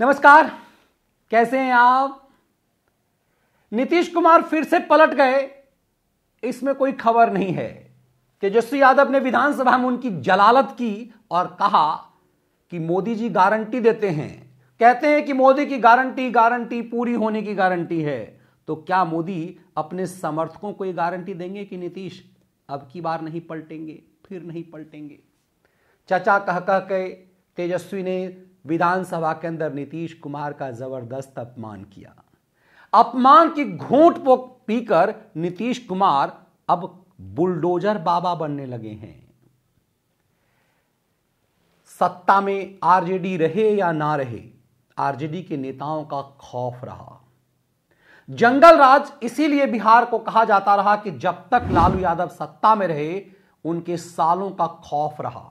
नमस्कार कैसे हैं आप नीतीश कुमार फिर से पलट गए इसमें कोई खबर नहीं है तेजस्वी यादव ने विधानसभा में उनकी जलालत की और कहा कि मोदी जी गारंटी देते हैं कहते हैं कि मोदी की गारंटी गारंटी पूरी होने की गारंटी है तो क्या मोदी अपने समर्थकों को ये गारंटी देंगे कि नीतीश अब की बार नहीं पलटेंगे फिर नहीं पलटेंगे चचा कह कह के तेजस्वी ने विधानसभा के अंदर नीतीश कुमार का जबरदस्त अपमान किया अपमान की घूंट पीकर नीतीश कुमार अब बुलडोजर बाबा बनने लगे हैं सत्ता में आरजेडी रहे या ना रहे आरजेडी के नेताओं का खौफ रहा जंगल राज इसीलिए बिहार को कहा जाता रहा कि जब तक लालू यादव सत्ता में रहे उनके सालों का खौफ रहा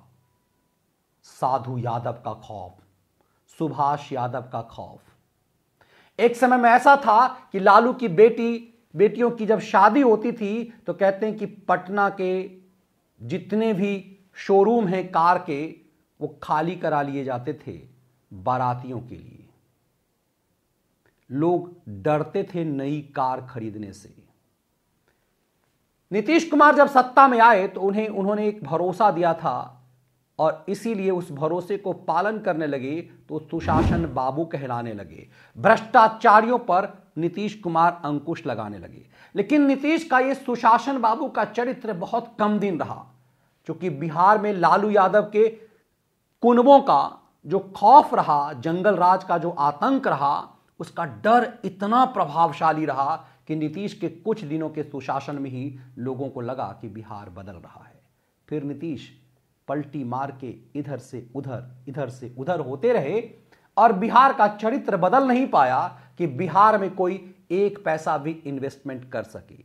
साधु यादव का खौफ सुभाष यादव का खौफ एक समय में ऐसा था कि लालू की बेटी बेटियों की जब शादी होती थी तो कहते हैं कि पटना के जितने भी शोरूम हैं कार के वो खाली करा लिए जाते थे बारातियों के लिए लोग डरते थे नई कार खरीदने से नीतीश कुमार जब सत्ता में आए तो उन्हें उन्होंने एक भरोसा दिया था और इसीलिए उस भरोसे को पालन करने लगे तो सुशासन बाबू कहलाने लगे भ्रष्टाचारियों पर नीतीश कुमार अंकुश लगाने लगे लेकिन नीतीश का ये सुशासन बाबू का चरित्र बहुत कम दिन रहा क्योंकि बिहार में लालू यादव के कुनबों का जो खौफ रहा जंगल राज का जो आतंक रहा उसका डर इतना प्रभावशाली रहा कि नीतीश के कुछ दिनों के सुशासन में ही लोगों को लगा कि बिहार बदल रहा है फिर नीतीश पलटी मार के इधर से उधर इधर से उधर होते रहे और बिहार का चरित्र बदल नहीं पाया कि बिहार में कोई एक पैसा भी इन्वेस्टमेंट कर सके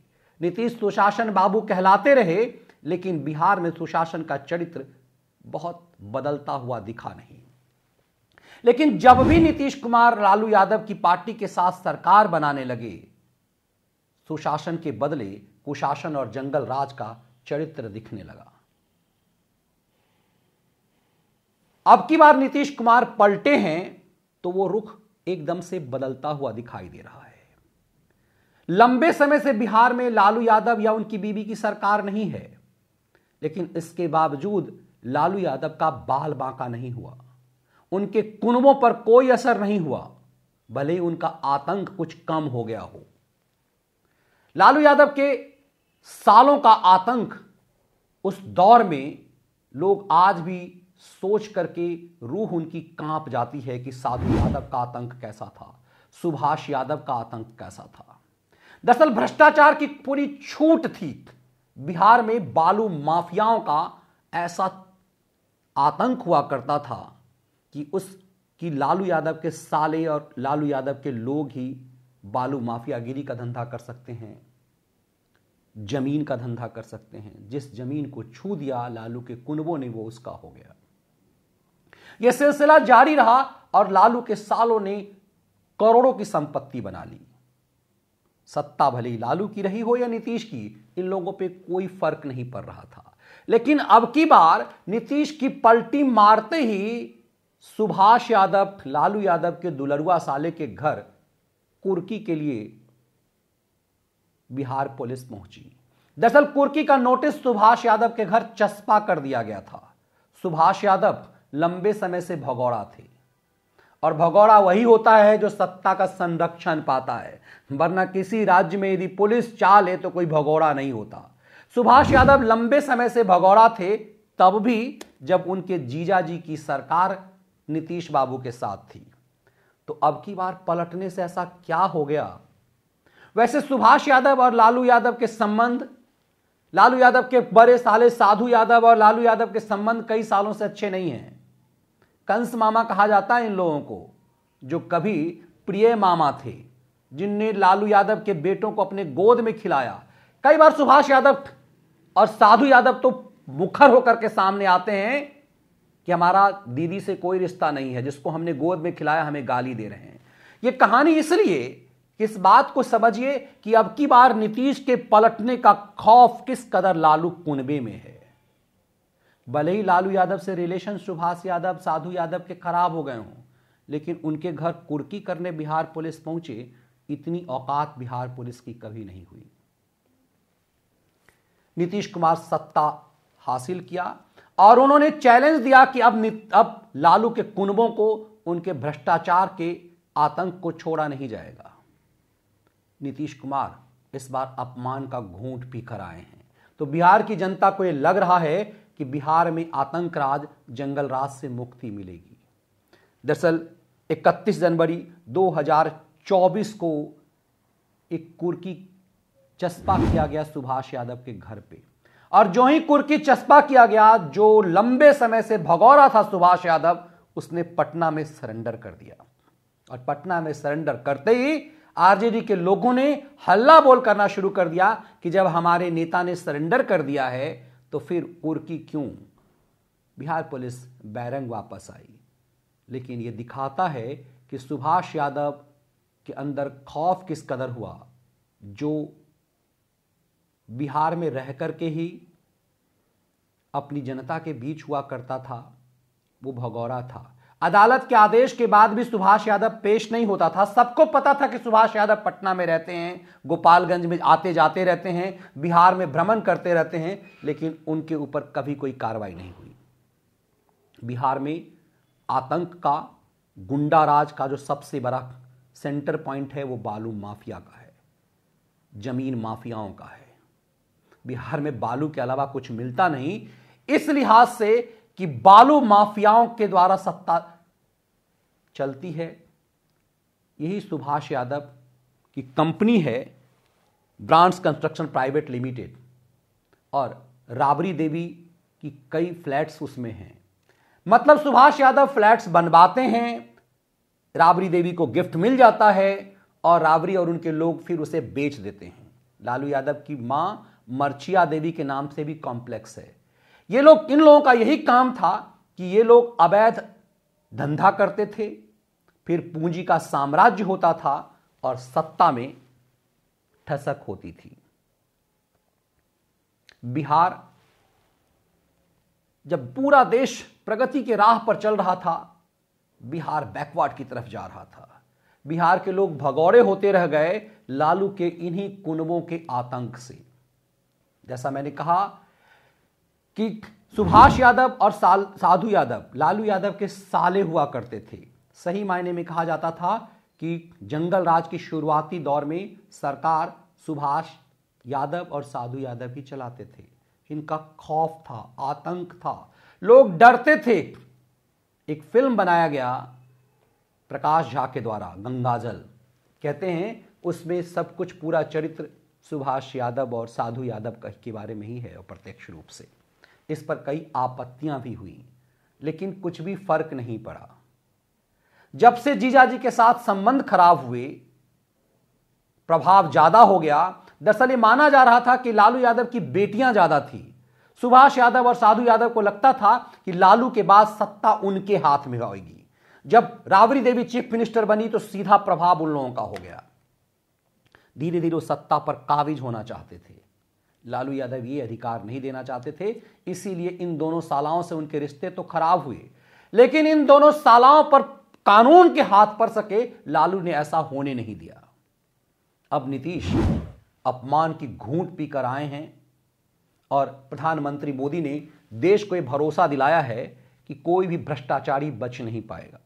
नीतीश सुशासन बाबू कहलाते रहे लेकिन बिहार में सुशासन का चरित्र बहुत बदलता हुआ दिखा नहीं लेकिन जब भी नीतीश कुमार लालू यादव की पार्टी के साथ सरकार बनाने लगे सुशासन के बदले कुशासन और जंगल राज का चरित्र दिखने लगा अब की बार नीतीश कुमार पलटे हैं तो वो रुख एकदम से बदलता हुआ दिखाई दे रहा है लंबे समय से बिहार में लालू यादव या उनकी बीबी की सरकार नहीं है लेकिन इसके बावजूद लालू यादव का बाल बांका नहीं हुआ उनके कुनबों पर कोई असर नहीं हुआ भले ही उनका आतंक कुछ कम हो गया हो लालू यादव के सालों का आतंक उस दौर में लोग आज भी सोच करके रूह उनकी कांप जाती है कि साधु यादव का आतंक कैसा था सुभाष यादव का आतंक कैसा था दरअसल भ्रष्टाचार की पूरी छूट थी बिहार में बालू माफियाओं का ऐसा आतंक हुआ करता था कि उस कि लालू यादव के साले और लालू यादव के लोग ही बालू माफियागिरी का धंधा कर सकते हैं जमीन का धंधा कर सकते हैं जिस जमीन को छू दिया लालू के कुनबों ने वो उसका हो गया यह सिलसिला जारी रहा और लालू के सालों ने करोड़ों की संपत्ति बना ली सत्ता भले लालू की रही हो या नीतीश की इन लोगों पे कोई फर्क नहीं पड़ रहा था लेकिन अब की बार नीतीश की पलटी मारते ही सुभाष यादव लालू यादव के दुलरुआ साले के घर कुर्की के लिए बिहार पुलिस पहुंची दरअसल कुर्की का नोटिस सुभाष यादव के घर चस्पा कर दिया गया था सुभाष यादव लंबे समय से भगौड़ा थे और भगौड़ा वही होता है जो सत्ता का संरक्षण पाता है वरना किसी राज्य में यदि पुलिस चाल है तो कोई भगौड़ा नहीं होता सुभाष यादव लंबे समय से भगौड़ा थे तब भी जब उनके जीजा जी की सरकार नीतीश बाबू के साथ थी तो अब की बार पलटने से ऐसा क्या हो गया वैसे सुभाष यादव और लालू यादव के संबंध लालू यादव के बड़े साले साधु यादव और लालू यादव के संबंध कई सालों से अच्छे नहीं हैं कंस मामा कहा जाता है इन लोगों को जो कभी प्रिय मामा थे जिनने लालू यादव के बेटों को अपने गोद में खिलाया कई बार सुभाष यादव और साधु यादव तो मुखर होकर के सामने आते हैं कि हमारा दीदी से कोई रिश्ता नहीं है जिसको हमने गोद में खिलाया हमें गाली दे रहे हैं यह कहानी इसलिए इस बात को समझिए कि अब की बार नीतीश के पलटने का खौफ किस कदर लालू कुनबे में है भले ही लालू यादव से रिलेशन सुभाष यादव साधु यादव के खराब हो गए हों लेकिन उनके घर कुर्की करने बिहार पुलिस पहुंचे इतनी औकात बिहार पुलिस की कभी नहीं हुई नीतीश कुमार सत्ता हासिल किया और उन्होंने चैलेंज दिया कि अब अब लालू के कुनबों को उनके भ्रष्टाचार के आतंक को छोड़ा नहीं जाएगा नीतीश कुमार इस बार अपमान का घूंट भी कराए हैं तो बिहार की जनता को यह लग रहा है कि बिहार में राज जंगल राज से मुक्ति मिलेगी दरअसल 31 जनवरी 2024 को एक कुर्की चस्पा किया गया सुभाष यादव के घर पे और जो ही कुर्की चस्पा किया गया जो लंबे समय से भगौरा था सुभाष यादव उसने पटना में सरेंडर कर दिया और पटना में सरेंडर करते ही आरजेडी के लोगों ने हल्ला बोल करना शुरू कर दिया कि जब हमारे नेता ने सरेंडर कर दिया है तो फिर उर्की क्यों बिहार पुलिस बैरंग वापस आई लेकिन ये दिखाता है कि सुभाष यादव के अंदर खौफ किस कदर हुआ जो बिहार में रह कर के ही अपनी जनता के बीच हुआ करता था वो भगौरा था अदालत के आदेश के बाद भी सुभाष यादव पेश नहीं होता था सबको पता था कि सुभाष यादव पटना में रहते हैं गोपालगंज में आते जाते रहते हैं बिहार में भ्रमण करते रहते हैं लेकिन उनके ऊपर कभी कोई कार्रवाई नहीं हुई बिहार में आतंक का गुंडा राज का जो सबसे बड़ा सेंटर पॉइंट है वो बालू माफिया का है जमीन माफियाओं का है बिहार में बालू के अलावा कुछ मिलता नहीं इस लिहाज से कि बालू माफियाओं के द्वारा सत्ता चलती है यही सुभाष यादव की कंपनी है ब्रांड्स कंस्ट्रक्शन प्राइवेट लिमिटेड और राबरी देवी की कई फ्लैट्स उसमें हैं मतलब सुभाष यादव फ्लैट्स बनवाते हैं राबरी देवी को गिफ्ट मिल जाता है और राबरी और उनके लोग फिर उसे बेच देते हैं लालू यादव की मां मर्चिया देवी के नाम से भी कॉम्प्लेक्स है ये लोग इन लोगों का यही काम था कि ये लोग अवैध धंधा करते थे फिर पूंजी का साम्राज्य होता था और सत्ता में ठसक होती थी बिहार जब पूरा देश प्रगति के राह पर चल रहा था बिहार बैकवर्ड की तरफ जा रहा था बिहार के लोग भगौड़े होते रह गए लालू के इन्हीं कुनबों के आतंक से जैसा मैंने कहा कि सुभाष यादव और साल साधु यादव लालू यादव के साले हुआ करते थे सही मायने में कहा जाता था कि जंगल राज की शुरुआती दौर में सरकार सुभाष यादव और साधु यादव ही चलाते थे इनका खौफ था आतंक था लोग डरते थे एक फिल्म बनाया गया प्रकाश झा के द्वारा गंगाजल कहते हैं उसमें सब कुछ पूरा चरित्र सुभाष यादव और साधु यादव के बारे में ही है अप्रत्यक्ष रूप से इस पर कई आपत्तियां भी हुई लेकिन कुछ भी फर्क नहीं पड़ा जब से जीजाजी के साथ संबंध खराब हुए प्रभाव ज्यादा हो गया दरअसल माना जा रहा था कि लालू यादव की बेटियां ज्यादा थी सुभाष यादव और साधु यादव को लगता था कि लालू के बाद सत्ता उनके हाथ में होगी जब राबड़ी देवी चीफ मिनिस्टर बनी तो सीधा प्रभाव उन लोगों का हो गया धीरे धीरे वो सत्ता पर काबिज होना चाहते थे लालू यादव ये अधिकार नहीं देना चाहते थे इसीलिए इन दोनों सालाओं से उनके रिश्ते तो खराब हुए लेकिन इन दोनों सालाओं पर कानून के हाथ पड़ सके लालू ने ऐसा होने नहीं दिया अब नीतीश अपमान की घूंट पीकर आए हैं और प्रधानमंत्री मोदी ने देश को यह भरोसा दिलाया है कि कोई भी भ्रष्टाचारी बच नहीं पाएगा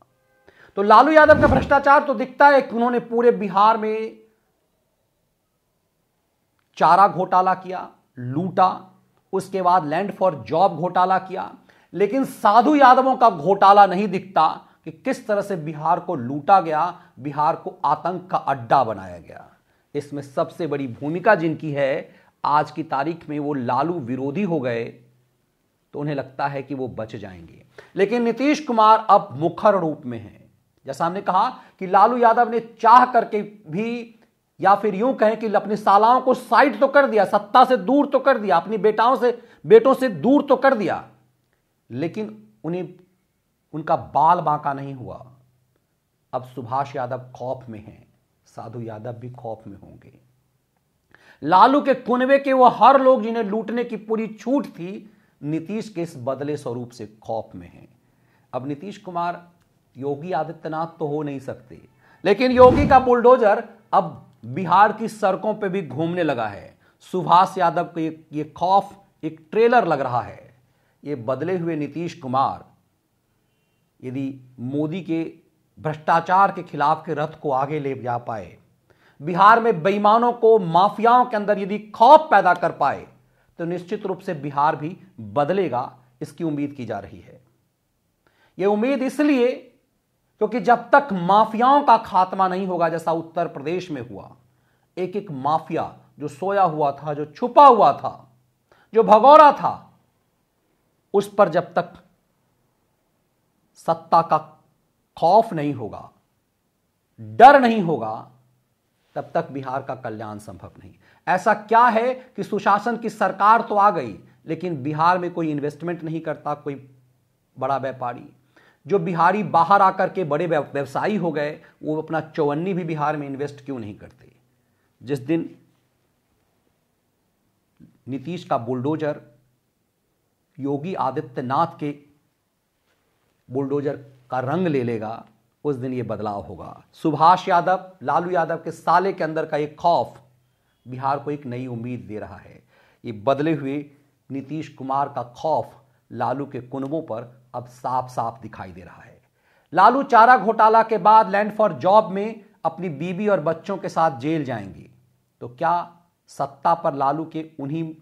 तो लालू यादव का भ्रष्टाचार तो दिखता है कि उन्होंने पूरे बिहार में चारा घोटाला किया लूटा उसके बाद लैंड फॉर जॉब घोटाला किया लेकिन साधु यादवों का घोटाला नहीं दिखता कि किस तरह से बिहार को लूटा गया बिहार को आतंक का अड्डा बनाया गया इसमें सबसे बड़ी भूमिका जिनकी है आज की तारीख में वो लालू विरोधी हो गए तो उन्हें लगता है कि वो बच जाएंगे लेकिन नीतीश कुमार अब मुखर रूप में है जैसा हमने कहा कि लालू यादव ने चाह करके भी या फिर यूं कहें कि अपनी सालाओं को साइड तो कर दिया सत्ता से दूर तो कर दिया अपनी बेटाओं से बेटों से दूर तो कर दिया लेकिन उन्हें उनका बाल बांका नहीं हुआ अब सुभाष यादव खौफ में हैं साधु यादव भी खौफ में होंगे लालू के कुनवे के वो हर लोग जिन्हें लूटने की पूरी छूट थी नीतीश के इस बदले स्वरूप से खौफ में हैं अब नीतीश कुमार योगी आदित्यनाथ तो हो नहीं सकते लेकिन योगी का बुलडोजर अब बिहार की सड़कों पे भी घूमने लगा है सुभाष यादव को एक ये खौफ एक ट्रेलर लग रहा है ये बदले हुए नीतीश कुमार यदि मोदी के भ्रष्टाचार के खिलाफ के रथ को आगे ले जा पाए बिहार में बेईमानों को माफियाओं के अंदर यदि खौफ पैदा कर पाए तो निश्चित रूप से बिहार भी बदलेगा इसकी उम्मीद की जा रही है यह उम्मीद इसलिए क्योंकि जब तक माफियाओं का खात्मा नहीं होगा जैसा उत्तर प्रदेश में हुआ एक एक माफिया जो सोया हुआ था जो छुपा हुआ था जो भगौरा था उस पर जब तक सत्ता का खौफ नहीं होगा डर नहीं होगा तब तक बिहार का कल्याण संभव नहीं ऐसा क्या है कि सुशासन की सरकार तो आ गई लेकिन बिहार में कोई इन्वेस्टमेंट नहीं करता कोई बड़ा व्यापारी जो बिहारी बाहर आकर के बड़े व्यवसायी हो गए वो अपना चौवन्नी भी बिहार में इन्वेस्ट क्यों नहीं करते जिस दिन नीतीश का बुलडोजर योगी आदित्यनाथ के बुलडोजर का रंग ले लेगा उस दिन ये बदलाव होगा सुभाष यादव लालू यादव के साले के अंदर का एक खौफ बिहार को एक नई उम्मीद दे रहा है ये बदले हुए नीतीश कुमार का खौफ लालू के कुनबों पर अब साफ साफ दिखाई दे रहा है लालू चारा घोटाला के बाद लैंड फॉर जॉब में अपनी बीबी और बच्चों के साथ जेल जाएंगे तो क्या सत्ता पर लालू के उन्हीं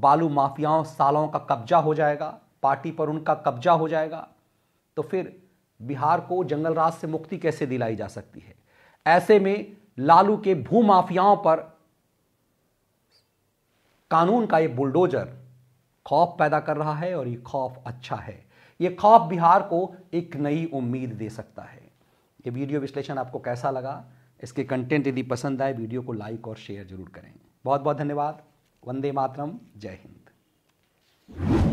बालू माफियाओं सालों का कब्जा हो जाएगा पार्टी पर उनका कब्जा हो जाएगा तो फिर बिहार को जंगल राज से मुक्ति कैसे दिलाई जा सकती है ऐसे में लालू के भू माफियाओं पर कानून का ये बुलडोजर खौफ पैदा कर रहा है और ये खौफ अच्छा है ये खौफ बिहार को एक नई उम्मीद दे सकता है ये वीडियो विश्लेषण आपको कैसा लगा इसके कंटेंट यदि पसंद आए वीडियो को लाइक और शेयर जरूर करें बहुत बहुत धन्यवाद वंदे मातरम जय हिंद